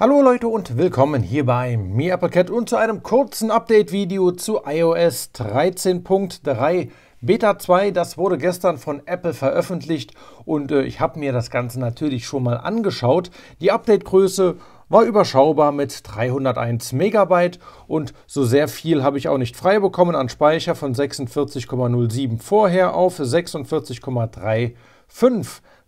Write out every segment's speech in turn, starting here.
Hallo Leute und willkommen hier bei mir Applecat und zu einem kurzen Update-Video zu iOS 13.3 Beta 2. Das wurde gestern von Apple veröffentlicht und äh, ich habe mir das Ganze natürlich schon mal angeschaut. Die Update-Größe war überschaubar mit 301 Megabyte und so sehr viel habe ich auch nicht frei bekommen an Speicher von 46,07 vorher auf 46,35.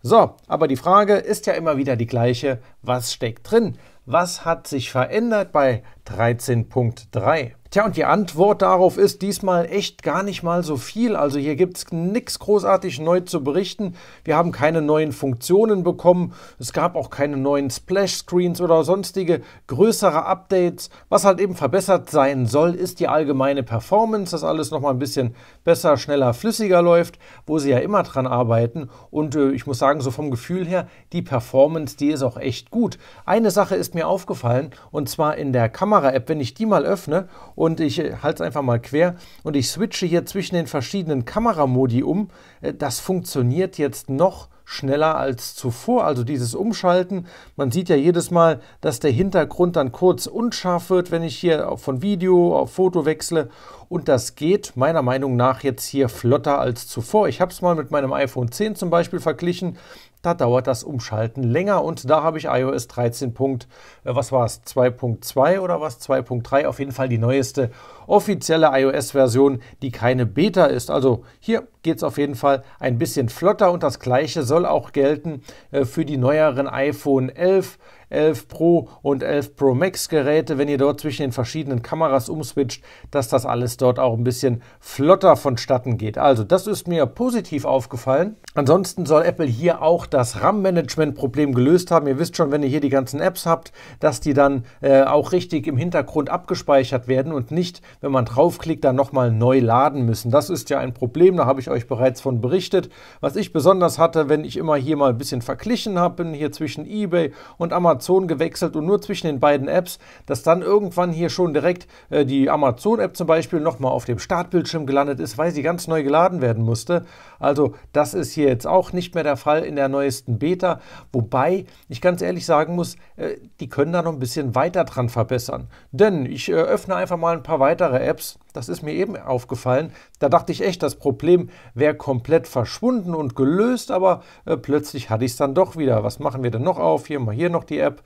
So, aber die Frage ist ja immer wieder die gleiche, was steckt drin? Was hat sich verändert bei 13.3? Tja, und die Antwort darauf ist diesmal echt gar nicht mal so viel. Also hier gibt es nichts großartig neu zu berichten. Wir haben keine neuen Funktionen bekommen. Es gab auch keine neuen Splash-Screens oder sonstige größere Updates. Was halt eben verbessert sein soll, ist die allgemeine Performance, dass alles nochmal ein bisschen besser, schneller, flüssiger läuft, wo sie ja immer dran arbeiten. Und äh, ich muss sagen, so vom Gefühl her, die Performance, die ist auch echt gut gut. Eine Sache ist mir aufgefallen und zwar in der Kamera-App, wenn ich die mal öffne und ich äh, halte es einfach mal quer und ich switche hier zwischen den verschiedenen Kameramodi um, äh, das funktioniert jetzt noch schneller als zuvor. Also dieses Umschalten, man sieht ja jedes Mal, dass der Hintergrund dann kurz unscharf wird, wenn ich hier von Video auf Foto wechsle. Und das geht meiner Meinung nach jetzt hier flotter als zuvor. Ich habe es mal mit meinem iPhone 10 zum Beispiel verglichen da dauert das Umschalten länger und da habe ich iOS 13. Punkt, äh, was war es? 2.2 oder was? 2.3, auf jeden Fall die neueste offizielle iOS-Version, die keine Beta ist. Also hier geht es auf jeden Fall ein bisschen flotter und das gleiche soll auch gelten äh, für die neueren iPhone 11, 11 Pro und 11 Pro Max Geräte, wenn ihr dort zwischen den verschiedenen Kameras umswitcht, dass das alles dort auch ein bisschen flotter vonstatten geht. Also das ist mir positiv aufgefallen. Ansonsten soll Apple hier auch das RAM-Management-Problem gelöst haben. Ihr wisst schon, wenn ihr hier die ganzen Apps habt, dass die dann äh, auch richtig im Hintergrund abgespeichert werden und nicht, wenn man draufklickt, dann nochmal neu laden müssen. Das ist ja ein Problem, da habe ich euch bereits von berichtet. Was ich besonders hatte, wenn ich immer hier mal ein bisschen verglichen habe, bin hier zwischen eBay und Amazon Amazon gewechselt und nur zwischen den beiden Apps, dass dann irgendwann hier schon direkt äh, die Amazon-App zum Beispiel nochmal auf dem Startbildschirm gelandet ist, weil sie ganz neu geladen werden musste. Also das ist hier jetzt auch nicht mehr der Fall in der neuesten Beta, wobei ich ganz ehrlich sagen muss, äh, die können da noch ein bisschen weiter dran verbessern. Denn ich äh, öffne einfach mal ein paar weitere Apps das ist mir eben aufgefallen, da dachte ich echt, das Problem wäre komplett verschwunden und gelöst, aber äh, plötzlich hatte ich es dann doch wieder. Was machen wir denn noch auf? Hier mal hier noch die App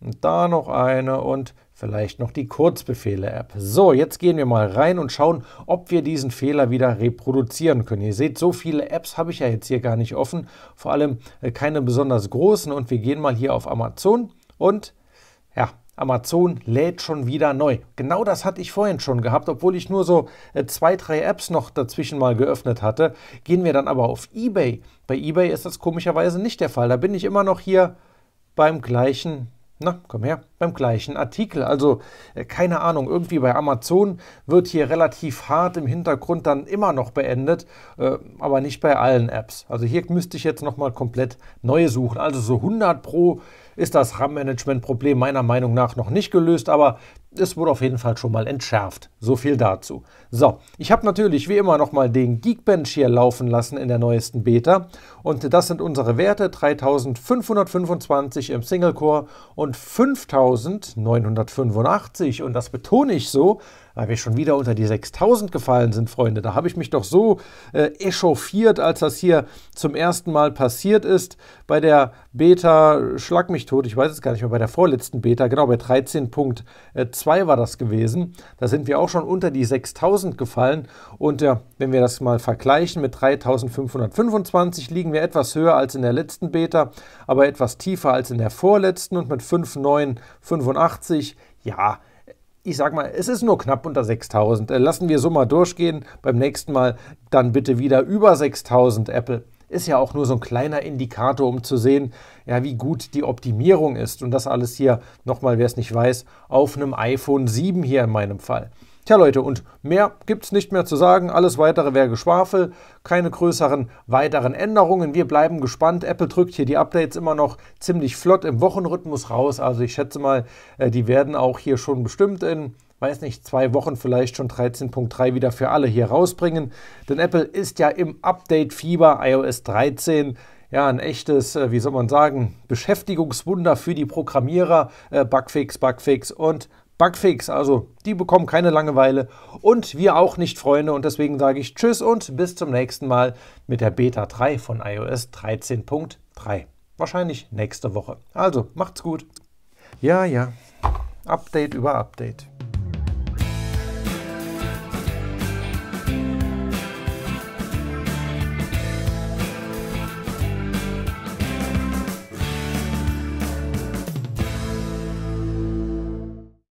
und da noch eine und vielleicht noch die Kurzbefehle-App. So, jetzt gehen wir mal rein und schauen, ob wir diesen Fehler wieder reproduzieren können. Ihr seht, so viele Apps habe ich ja jetzt hier gar nicht offen, vor allem äh, keine besonders großen und wir gehen mal hier auf Amazon und ja, Amazon lädt schon wieder neu. Genau das hatte ich vorhin schon gehabt, obwohl ich nur so äh, zwei, drei Apps noch dazwischen mal geöffnet hatte. Gehen wir dann aber auf eBay. Bei eBay ist das komischerweise nicht der Fall. Da bin ich immer noch hier beim gleichen. Na, komm her beim gleichen Artikel. Also äh, keine Ahnung, irgendwie bei Amazon wird hier relativ hart im Hintergrund dann immer noch beendet, äh, aber nicht bei allen Apps. Also hier müsste ich jetzt nochmal komplett neue suchen. Also so 100 Pro ist das RAM-Management-Problem meiner Meinung nach noch nicht gelöst, aber es wurde auf jeden Fall schon mal entschärft. So viel dazu. So, ich habe natürlich wie immer nochmal den Geekbench hier laufen lassen in der neuesten Beta. Und das sind unsere Werte, 3525 im Single-Core und 5000 1985, und das betone ich so, weil wir schon wieder unter die 6000 gefallen sind, Freunde. Da habe ich mich doch so äh, echauffiert, als das hier zum ersten Mal passiert ist. Bei der Beta, schlag mich tot, ich weiß es gar nicht mehr, bei der vorletzten Beta, genau, bei 13.2 war das gewesen. Da sind wir auch schon unter die 6000 gefallen. Und ja, wenn wir das mal vergleichen mit 3525, liegen wir etwas höher als in der letzten Beta, aber etwas tiefer als in der vorletzten und mit 5,985. Ja, ich sag mal, es ist nur knapp unter 6000. Äh, lassen wir so mal durchgehen. Beim nächsten Mal dann bitte wieder über 6000 Apple. Ist ja auch nur so ein kleiner Indikator, um zu sehen, ja, wie gut die Optimierung ist. Und das alles hier, nochmal, wer es nicht weiß, auf einem iPhone 7 hier in meinem Fall. Tja Leute, und mehr gibt's nicht mehr zu sagen. Alles weitere wäre Geschwafel. Keine größeren weiteren Änderungen. Wir bleiben gespannt. Apple drückt hier die Updates immer noch ziemlich flott im Wochenrhythmus raus. Also ich schätze mal, äh, die werden auch hier schon bestimmt in weiß nicht, zwei Wochen vielleicht schon 13.3 wieder für alle hier rausbringen. Denn Apple ist ja im Update-Fieber iOS 13 ja, ein echtes, äh, wie soll man sagen, Beschäftigungswunder für die Programmierer. Äh, Bugfix, Bugfix und Bugfix. Also die bekommen keine Langeweile und wir auch nicht, Freunde. Und deswegen sage ich Tschüss und bis zum nächsten Mal mit der Beta 3 von iOS 13.3. Wahrscheinlich nächste Woche. Also macht's gut. Ja, ja. Update über Update.